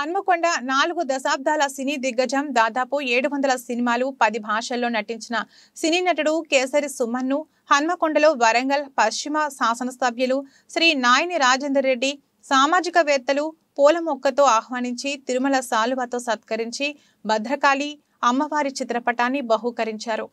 హన్మకొండ నాలుగు దశాబ్దాల సినీ దిగ్గజం దాదాపు ఏడు వందల సినిమాలు పది భాషల్లో నటించిన సినీ నటుడు కేసరి సుమన్ను హన్మకొండలో వరంగల్ పశ్చిమ శాసనసభ్యులు శ్రీ నాయని రాజేందర్ రెడ్డి సామాజికవేత్తలు పూల మొక్కతో ఆహ్వానించి తిరుమల సాలువతో సత్కరించి భద్రకాళి అమ్మవారి చిత్రపటాన్ని బహూకరించారు